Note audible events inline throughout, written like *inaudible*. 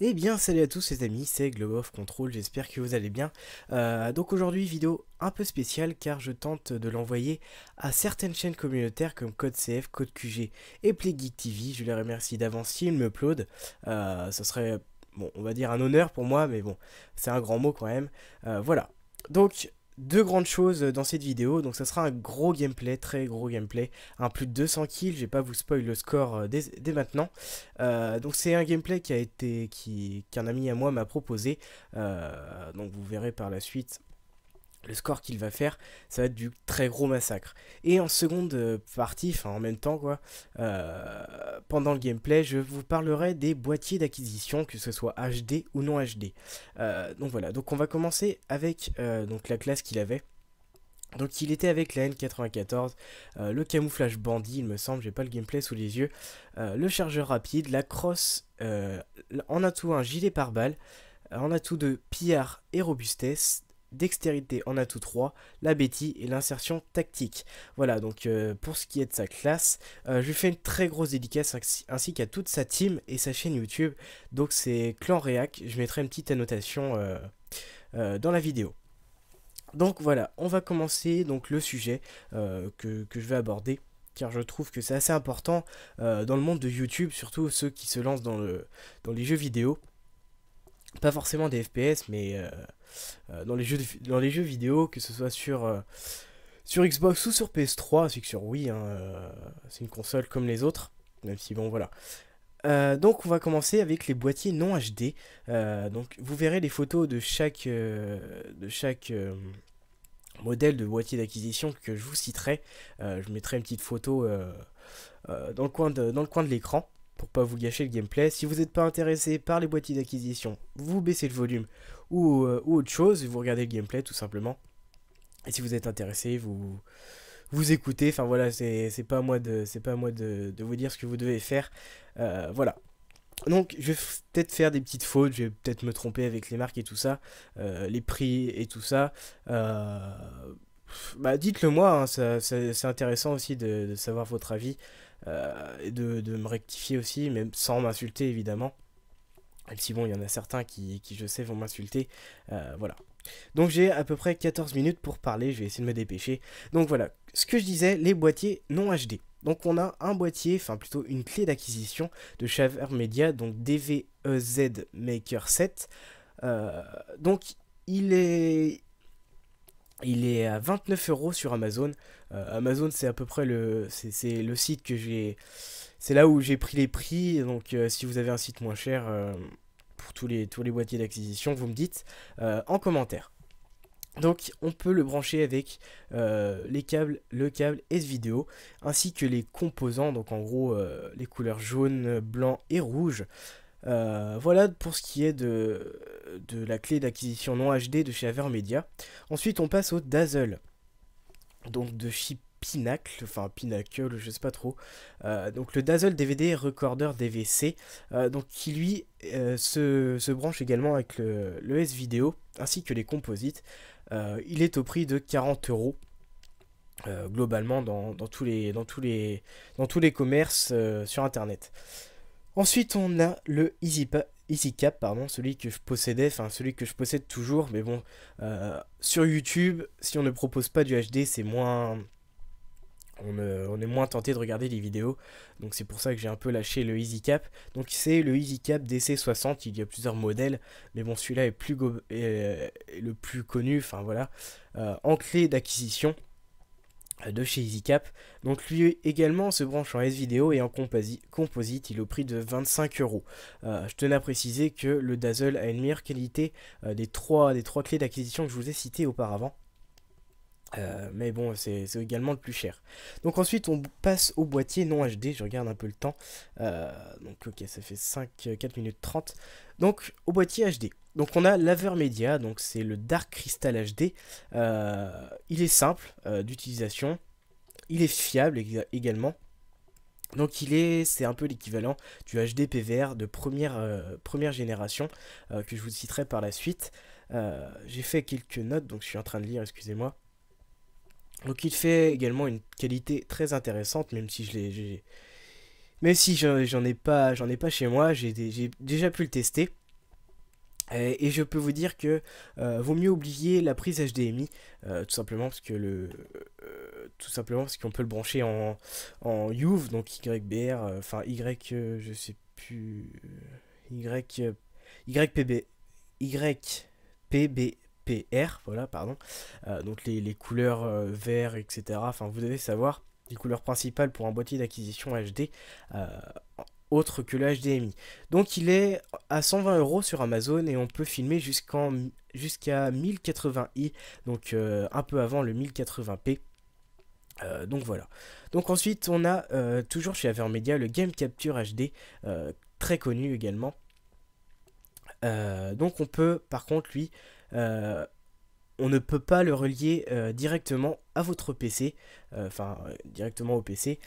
Eh bien salut à tous les amis, c'est Globe of Control, j'espère que vous allez bien. Euh, donc aujourd'hui vidéo un peu spéciale car je tente de l'envoyer à certaines chaînes communautaires comme Code CF, Code QG et PlayGeekTV. TV. Je les remercie d'avance s'ils me plaudent. Euh, ce serait, bon, on va dire un honneur pour moi, mais bon, c'est un grand mot quand même. Euh, voilà. Donc deux grandes choses dans cette vidéo, donc ça sera un gros gameplay, très gros gameplay, un plus de 200 kills, je vais pas vous spoil le score euh, dès, maintenant, euh, donc c'est un gameplay qui a été, qui, qu'un ami à moi m'a proposé, euh, donc vous verrez par la suite le score qu'il va faire, ça va être du très gros massacre. Et en seconde euh, partie, enfin en même temps quoi, euh, pendant le gameplay, je vous parlerai des boîtiers d'acquisition, que ce soit HD ou non HD. Euh, donc voilà, donc on va commencer avec donc la classe qu'il avait. Donc il était avec la N94, le camouflage bandit il me semble, j'ai pas le gameplay sous les yeux, le chargeur rapide, la crosse, en atout un gilet pare-balles, en atout de pillard et robustesse, dextérité en atout 3, la bêtise et l'insertion tactique. Voilà, donc euh, pour ce qui est de sa classe, euh, je lui fais une très grosse dédicace ainsi, qu'à toute sa team et sa chaîne YouTube. Donc c'est Clan React, je mettrai une petite annotation euh, dans la vidéo. Donc voilà, on va commencer donc le sujet que, je vais aborder car je trouve que c'est assez important dans le monde de YouTube, surtout ceux qui se lancent dans, le, dans les jeux vidéo. Pas forcément des FPS, mais euh, euh, dans, les jeux dans les jeux vidéo, que ce soit sur, euh, sur Xbox ou sur PS3, c'est que sur Wii. Hein, euh, c'est une console comme les autres, même si bon, voilà. donc on va commencer avec les boîtiers non HD. donc vous verrez les photos de chaque, de chaque modèle de boîtier d'acquisition que je vous citerai. je mettrai une petite photo dans le coin de, dans le coin de l'écran pour pas vous gâcher le gameplay. Si vous n'êtes pas intéressé par les boîtiers d'acquisition, vous baissez le volume euh, ou, autre chose, vous regardez le gameplay tout simplement. Et si vous êtes intéressé, vous vous écoutez. Enfin voilà, c'est pas à moi de pas à moi de, vous dire ce que vous devez faire. Euh, voilà. Donc je vais peut-être faire des petites fautes, je vais peut-être me tromper avec les marques et tout ça, euh, les prix et tout ça. bah dites-le moi, hein, c'est intéressant aussi de, savoir votre avis et de, de me rectifier aussi, même sans m'insulter évidemment. Même si bon, il y en a certains qui, je sais, vont m'insulter. Euh, voilà. Donc j'ai à peu près 14 minutes pour parler, je vais essayer de me dépêcher. Donc voilà, ce que je disais, les boîtiers non HD. Donc on a un boîtier, enfin plutôt une clé d'acquisition de Shaver Media, donc DVEZ Maker 7. Euh, donc il est... Il est à 29 euros sur Amazon. Euh, Amazon, c'est à peu près le, c'est, le site que j'ai, c'est là où j'ai pris les prix. Donc, euh, si vous avez un site moins cher euh, pour tous les, tous les boîtiers d'acquisition, vous me dites euh, en commentaire. Donc, on peut le brancher avec les câbles, le câble S-Vidéo, ainsi que les composants, donc en gros les couleurs jaune, blanc et rouge. voilà pour ce qui est de, de la clé d'acquisition non HD de chez Avermedia. Ensuite, on passe au Dazzle. Donc de, chip, Pinacle, enfin Pinnacle, je sais pas trop. Euh, donc le Dazzle DVD Recorder DVC, euh, donc qui lui euh, se, branche également avec le, S-Video ainsi que les composites. il est au prix de 40 euros. globalement dans, tous les, dans, tous les, dans tous les commerces sur internet. Ensuite on a le EasyCap, pardon, celui que je possédais, enfin celui que je possède toujours, mais bon, sur YouTube, si on ne propose pas du HD, c'est moins, euh, on, est moins tenté de regarder les vidéos. Donc c'est pour ça que j'ai un peu lâché le EasyCap. Donc c'est le EasyCap DC60, il y a plusieurs modèles, mais bon celui-là est, euh, le plus connu, enfin voilà, euh, en clé d'acquisition de chez EasyCap. Donc lui également se branche en S-Vidéo et en composite, il est au prix de 25 euros. Je tenais à préciser que le Dazzle a une meilleure qualité des, trois, des trois clés d'acquisition que je vous ai citées auparavant. Euh, mais bon, c'est également le plus cher. Donc ensuite, on passe au boîtier non HD. Je regarde un peu le temps. Euh, donc ok, ça fait 5, 4 minutes 30. Donc au boîtier HD. Donc on a Laver Media, donc c'est le Dark Crystal HD. Euh, il est simple d'utilisation. Il est fiable également. Donc il est, c'est un peu l'équivalent du HD PVR de première, première génération que je vous citerai par la suite. J'ai fait quelques notes, donc je suis en train de lire, excusez-moi. Donc il fait également une qualité très intéressante, même si je l'ai... Même si j'en ai pas, j'en ai pas chez moi, j'ai déjà pu le tester. Et, je peux vous dire que euh, vaut mieux oublier la prise HDMI, euh, tout simplement parce que le, euh, tout simplement parce qu'on peut le brancher en, en YUV, donc YBR, enfin Y, je sais plus, Y, YPB, YPB, PR, voilà, pardon. Euh, donc les, couleurs euh, vert, etc. Enfin, vous devez savoir les couleurs principales pour un boîtier d'acquisition HD euh, autre que le HDMI. Donc il est à 120 euros sur Amazon et on peut filmer jusqu'en jusqu'à 1080i, donc un peu avant le 1080p. donc voilà. Donc ensuite on a toujours chez Avermedia le Game Capture HD, très connu également. donc on peut par contre lui euh, on ne peut pas le relier euh, directement à votre PC, euh, enfin directement au PC,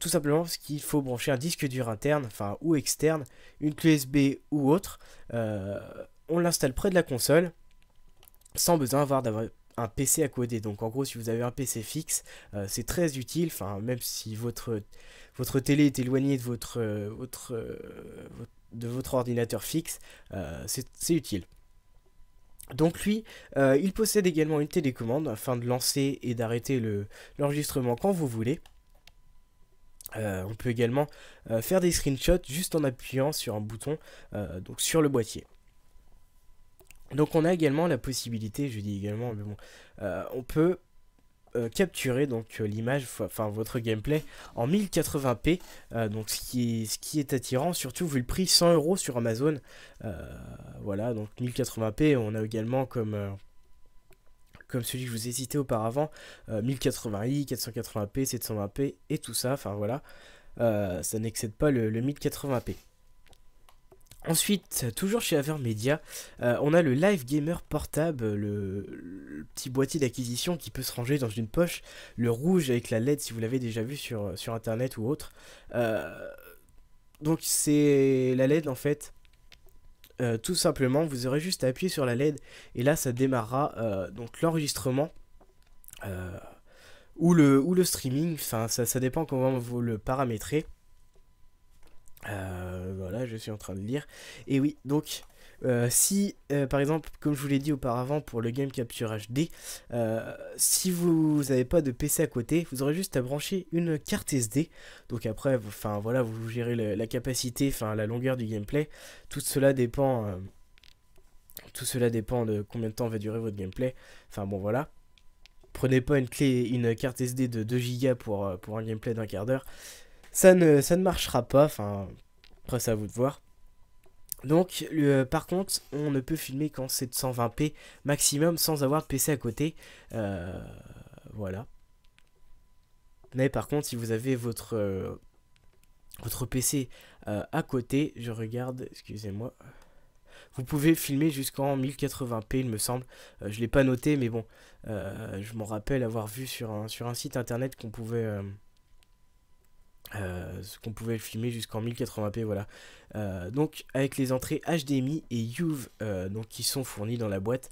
tout simplement parce qu'il faut brancher un disque dur interne, enfin ou externe, une clé USB ou autre. on l'installe près de la console, sans besoin d'avoir un PC à coder. Donc en gros, si vous avez un PC fixe, c'est très utile. Enfin, même si votre, votre télé est éloignée de votre, de votre ordinateur fixe, c'est utile. Donc lui, euh, il possède également une télécommande afin de lancer et d'arrêter l'enregistrement quand vous voulez. Euh, on peut également euh, faire des screenshots juste en appuyant sur un bouton donc sur le boîtier. Donc on a également la possibilité, je dis également, mais bon, on peut euh, capturer donc euh, l'image, enfin votre gameplay en 1080p, euh, donc ce qui, est, ce qui est attirant, surtout vu le prix 100 euros sur Amazon. voilà, donc 1080p, on a également comme comme celui que je vous ai cité auparavant, 1080i, 480p, 720p et tout ça, enfin voilà, ça n'excède pas le, le 1080p. Ensuite, toujours chez Aver Media, euh, on a le Live Gamer portable, le, petit boîtier d'acquisition qui peut se ranger dans une poche, le rouge avec la LED si vous l'avez déjà vu sur, euh, sur internet ou autre. Euh, donc c'est la LED en fait. tout simplement, vous aurez juste à appuyer sur la LED et là ça démarrera donc l'enregistrement ou, le, ou le streaming, enfin ça, ça dépend comment vous le paramétrez. Euh, voilà, je suis en train de lire. Et oui, donc, euh, si, euh, par exemple, comme je vous l'ai dit auparavant pour le Game Capture HD, si vous n'avez pas de PC à côté, vous aurez juste à brancher une carte SD. Donc après, enfin voilà, vous gérez la, capacité, enfin la longueur du gameplay. Tout cela dépend. tout cela dépend de combien de temps va durer votre gameplay. Enfin bon, voilà prenez pas une clé, une carte SD de 2 Go pour, pour un gameplay d'un quart d'heure ça ne, marchera pas, enfin, après c'est à vous de voir. Donc, par contre, on ne peut filmer qu'en 720p maximum sans avoir de PC à côté. Euh, voilà. Mais par contre, si vous avez votre, euh, votre PC euh, à côté, je regarde, excusez-moi. Vous pouvez filmer jusqu'en 1080p, il me semble. je ne l'ai pas noté, mais bon, je m'en rappelle avoir vu sur sur un site internet qu'on pouvait... Euh, ce qu'on pouvait filmer jusqu'en 1080p voilà euh, donc avec les entrées HDMI et UV euh, donc qui sont fournies dans la boîte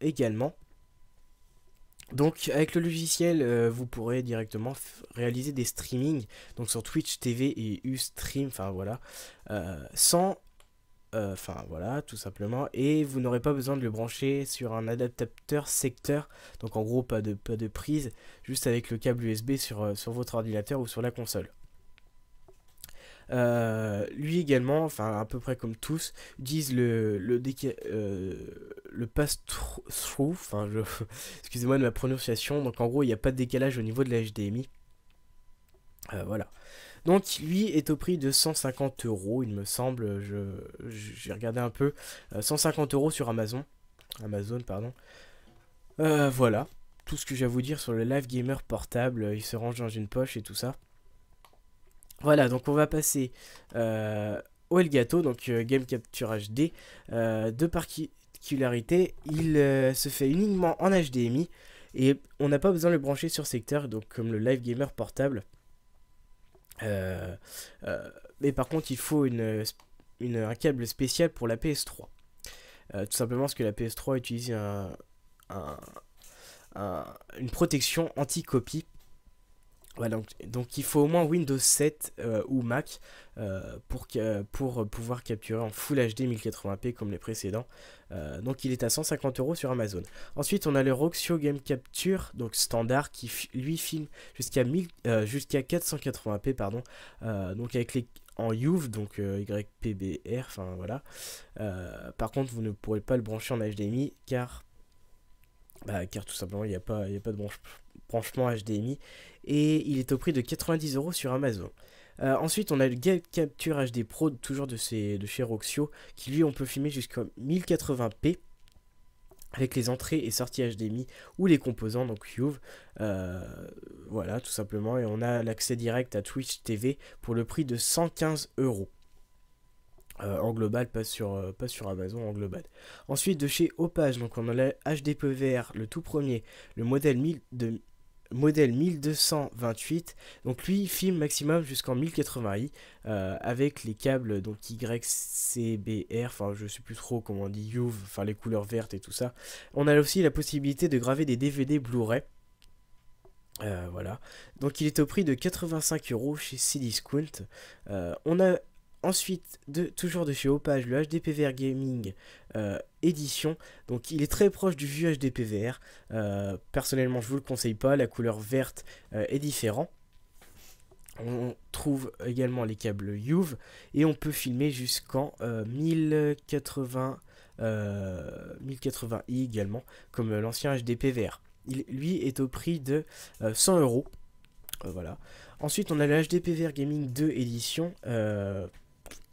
également donc avec le logiciel vous pourrez directement réaliser des streamings donc sur Twitch TV et Ustream enfin voilà sans euh, enfin voilà, tout simplement. Et vous n'aurez pas besoin de le brancher sur un adaptateur secteur. Donc en gros, pas de, pas de prise, juste avec le câble USB euh, sur, votre ordinateur ou sur la console. Euh, lui également, enfin à peu près comme tous, disent le, le, pass-through, enfin *laughs* excusez-moi de ma prononciation, donc en gros il n'y a pas de décalage au niveau de la HDMI. voilà. Donc lui est au prix de 150 euros, il me semble. J'ai je, j'ai regardé un peu. 150 euh, euros sur Amazon. Amazon, pardon. Euh, voilà. Tout ce que j'ai à vous dire sur le Live Gamer portable. Euh, il se range dans une poche et tout ça. Voilà, donc on va passer au Elgato, donc Game Capture HD. de particularité, Il se fait uniquement en HDMI. Et on n'a pas besoin de le brancher sur secteur, donc comme le Live Gamer portable. Euh, euh, mais par contre, il faut une, un câble spécial pour la PS3. Euh, tout simplement parce que la PS3 utilise une protection anti-copie donc, il faut au moins Windows 7 euh, ou Mac euh, pour, pour pouvoir capturer en Full HD 1080p comme les précédents. Euh, donc il est à 150 euros sur Amazon. Ensuite on a le Roxio Game Capture, donc standard, qui lui filme jusqu'à jusqu'à 480p, pardon, donc avec les, en YUV, donc YPBR, enfin voilà. par contre vous ne pourrez pas le brancher en HDMI car, bah, car tout simplement il n'y a, a pas de branche Franchement, HDMI, et il est au prix de 90 euros sur Amazon. Euh, ensuite, on a le Game Capture HD Pro, toujours de, ces, de chez Roxio, qui lui, on peut filmer jusqu'à 1080p avec les entrées et sorties HDMI ou les composants, donc Huve. Euh, voilà, tout simplement. Et on a l'accès direct à Twitch TV pour le prix de 115 euros. Euh, en global, pas sur, pas sur Amazon, en global. Ensuite, de chez Opage, donc on a le HDPVR, le tout premier, le modèle 1000 de modèle 1228. Donc lui filme maximum jusqu'en 1080i euh, avec les câbles donc YCBR, enfin je sais plus trop comment on dit UV, enfin les couleurs vertes et tout ça. On a aussi la possibilité de graver des DVD Blu-ray. Euh, voilà. Donc il est au prix de 85 euros chez Cdiscount. Euh, on a Ensuite, de, toujours de chez Opage, le HDPVR Gaming Edition. Euh, Donc il est très proche du vieux HDPVR. Euh, personnellement, je ne vous le conseille pas, la couleur verte euh, est différente. On trouve également les câbles Youve et on peut filmer jusqu'en 1080, 1080i également, comme l'ancien HDPVR. Il, lui est au prix de 100 euros. Voilà. Ensuite, on a le HDPVR Gaming 2 édition.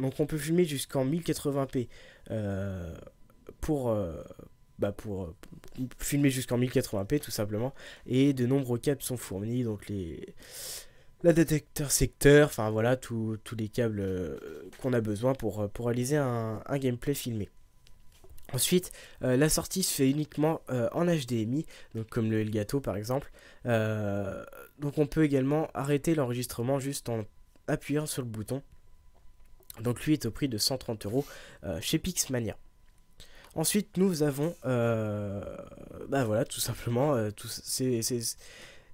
Donc on peut filmer jusqu'en 1080p euh, pour, euh, bah, pour, euh, filmer jusqu'en 1080p tout simplement. Et de nombreux câbles sont fournis, donc les la détecteur secteur, enfin voilà, tous les câbles qu'on a besoin pour, pour réaliser un, gameplay filmé. Ensuite, la sortie se fait uniquement en HDMI, donc comme le Elgato par exemple. donc on peut également arrêter l'enregistrement juste en appuyant sur le bouton donc lui est au prix de 130 euros euh, chez Pixmania. Ensuite, nous avons, euh, bah voilà, tout simplement, euh,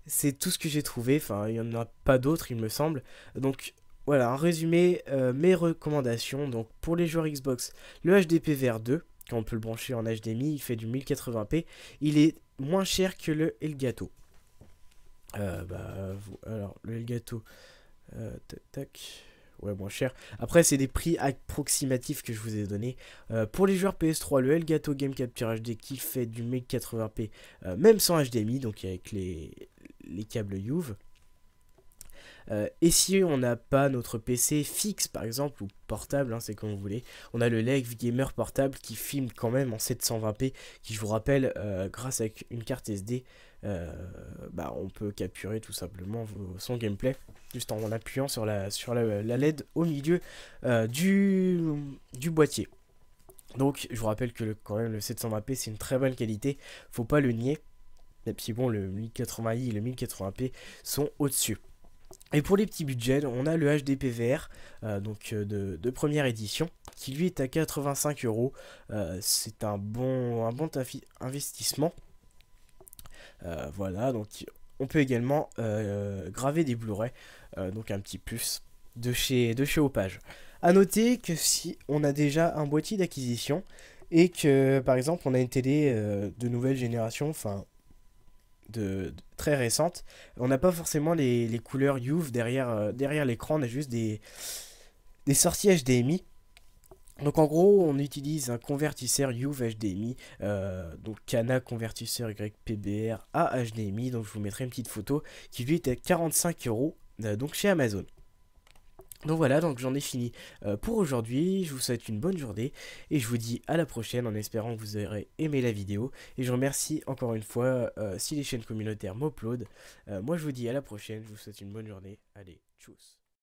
c'est tout ce que j'ai trouvé. Enfin, il n'y en a pas d'autres, il me semble. Donc voilà, en résumé, mes recommandations. Donc pour les joueurs Xbox, le vr 2 quand on peut le brancher en HDMI, il fait du 1080p. Il est moins cher que le Elgato. Bah, alors, le Elgato, tac, tac ouais, cher. Après, c'est des prix approximatifs que je vous ai donné. Euh, pour les joueurs PS3, le Elgato Game Capture HD qui fait du 1080p, euh, même sans HDMI, donc avec les, les câbles Youve. Euh, et si on n'a pas notre PC fixe par exemple, ou portable, hein, c'est comme vous voulez, on a le Leg Gamer portable qui filme quand même en 720p, qui je vous rappelle, euh, grâce à une carte SD, euh, bah, on peut capturer tout simplement son gameplay, juste en appuyant sur la, sur la, LED au milieu du, boîtier. Donc je vous rappelle que quand même le 720p c'est une très bonne qualité, faut pas le nier. Et puis bon le 1080i et le 1080p sont au-dessus. Et pour les petits budgets, on a le HDPVR, euh, donc euh, de, première édition, qui lui est à 85 euros. Euh, c'est un bon, un investissement. voilà, donc on peut également graver des Blu-ray, donc un petit plus de chez, de chez Opage. A noter que si on a déjà un boîtier d'acquisition et que par exemple on a une télé de nouvelle génération, enfin de, très récente, on n'a pas forcément les, couleurs youth derrière, euh, derrière l'écran, on a juste des, des sorties HDMI. Donc en gros, on utilise un convertisseur youth HDMI, euh, donc Kana convertisseur YPBR à HDMI, donc je vous mettrai une petite photo qui lui était à 45 euros, euh, donc chez Amazon. Donc voilà, donc j'en ai fini euh, pour aujourd'hui, je vous souhaite une bonne journée et je vous dis à la prochaine en espérant que vous aurez aimé la vidéo et je remercie encore une fois euh, si les chaînes communautaires m'uploadent. Euh, moi je vous dis à la prochaine, je vous souhaite une bonne journée, allez, tchuss